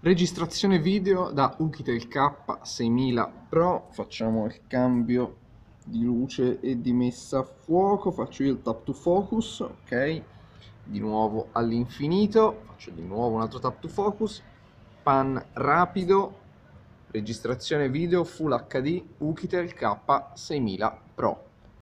Registrazione video da Ukitel K6000 Pro, facciamo il cambio di luce e di messa a fuoco, faccio il tap to focus, ok? Di nuovo all'infinito, faccio di nuovo un altro tap to focus, pan rapido, registrazione video Full HD Ukitel K6000 Pro.